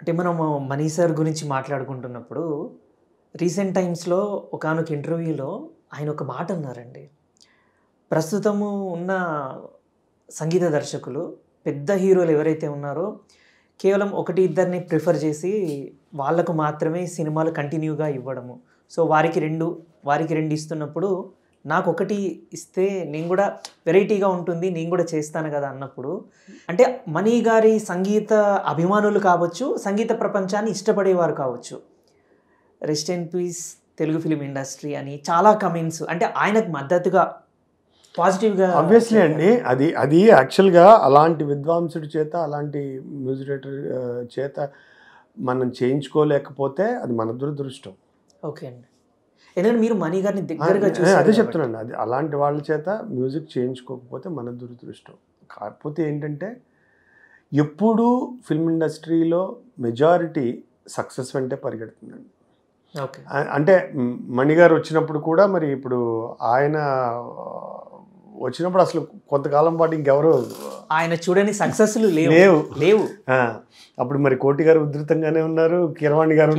అంటే మనం money sir గురించి మాట్లాడుకుంటున్నప్పుడు రీసెంట్ టైమ్స్లో ఒకనొక ఇంటర్వ్యూలో ఆయన ఒక మాట అన్నారండి ప్రస్తుతము ఉన్న సంగీత దర్శకులు పెద్ద హీరోలు ఎవరైతే ఉన్నారో కేవలం ఒకటి ఇద్దరిని ప్రిఫర్ చేసి వాళ్లకు మాత్రమే సినిమాలు కంటిన్యూగా ఇవ్వడము సో వారికి రెండు వారికి రెండు ఇస్తున్నప్పుడు నాకు ఒకటి ఇస్తే నేను కూడా వెరైటీగా ఉంటుంది నేను కూడా చేస్తాను కదా అన్నప్పుడు అంటే మణి గారి సంగీత అభిమానులు కావచ్చు సంగీత ప్రపంచాన్ని ఇష్టపడేవారు కావచ్చు rest in peace Telugu film industry అని చాలా కమెంట్స్ అంటే ఆయనకు మద్దతుగా పాజిటివ్గా ఆబ్వియస్లీ అండి అది అది యాక్చువల్గా అలాంటి విద్వాంసుడి చేత అలాంటి మ్యూజిరేటర్ చేత మనం చేయించుకోలేకపోతే అది మన దురదృష్టం ఓకే అండి ఎందుకంటే మీరు మనీ గారిని దగ్గరగా చూసి అదే చెప్తున్నాను అది అలాంటి వాళ్ళ చేత మ్యూజిక్ చేయించుకోకపోతే మన దురదృష్టం కాకపోతే ఏంటంటే ఎప్పుడూ ఫిల్మ్ ఇండస్ట్రీలో మెజారిటీ సక్సెస్ వెంటే పరిగెడుతుందండి అంటే మణిగారు వచ్చినప్పుడు కూడా మరి ఇప్పుడు ఆయన వచ్చినప్పుడు అసలు కొంతకాలం పాటు ఇంకెవరు ఆయన చూడని సక్సెస్లు లేవు లేవు అప్పుడు మరి కోటి గారు ఉధృతంగానే ఉన్నారు కిరవాణి గారు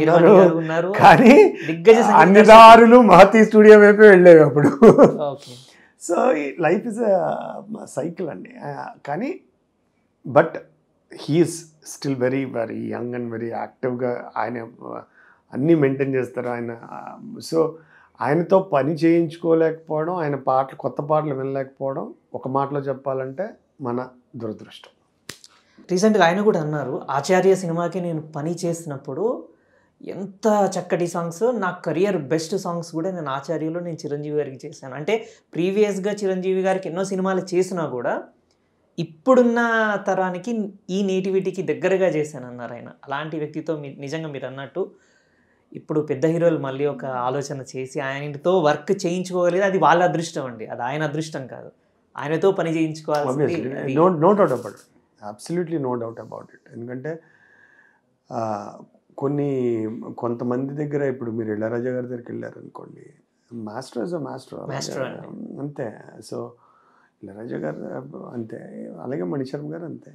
ఉన్నారు కానీ దిగ్గజ అన్ని దారులు మహతి స్టూడియో వైపు వెళ్ళేవి అప్పుడు సో లైఫ్ ఇస్ సైకిల్ అండి కానీ but he's still very very young and very యాక్టివ్గా ఆయన అన్నీ మెయింటైన్ చేస్తారు ఆయన సో ఆయనతో పని చేయించుకోలేకపోవడం ఆయన పాటలు కొత్త పాటలు వినలేకపోవడం ఒక మాటలో చెప్పాలంటే మన దురదృష్టం రీసెంట్గా ఆయన కూడా అన్నారు ఆచార్య సినిమాకి నేను పని చేసినప్పుడు ఎంత చక్కటి సాంగ్స్ నా కెరియర్ బెస్ట్ సాంగ్స్ కూడా నేను ఆచార్యలో నేను చిరంజీవి గారికి చేశాను అంటే ప్రీవియస్గా చిరంజీవి గారికి ఎన్నో సినిమాలు చేసినా కూడా ఇప్పుడున్న తరానికి ఈ నేటివిటీకి దగ్గరగా చేశాను అన్నారు ఆయన అలాంటి వ్యక్తితో మీ నిజంగా మీరు అన్నట్టు ఇప్పుడు పెద్ద హీరోలు మళ్ళీ ఒక ఆలోచన చేసి ఆయనతో వర్క్ చేయించుకోగలిగితే అది వాళ్ళ అదృష్టం అండి అది ఆయన అదృష్టం కాదు ఆయనతో పని చేయించుకోవాలి no no doubt about absolutely no doubt about it ఎందుకంటే కొన్ని కొంతమంది దగ్గర ఇప్పుడు మీరు ఇళ్ళరాజా గారి దగ్గరికి వెళ్ళారు అనుకోండి మాస్టర్ ఇస్ మాస్టర్ అంతే సో ఇళ్ళరాజా గారు అంతే అలాగే మణిశర్మ గారు అంతే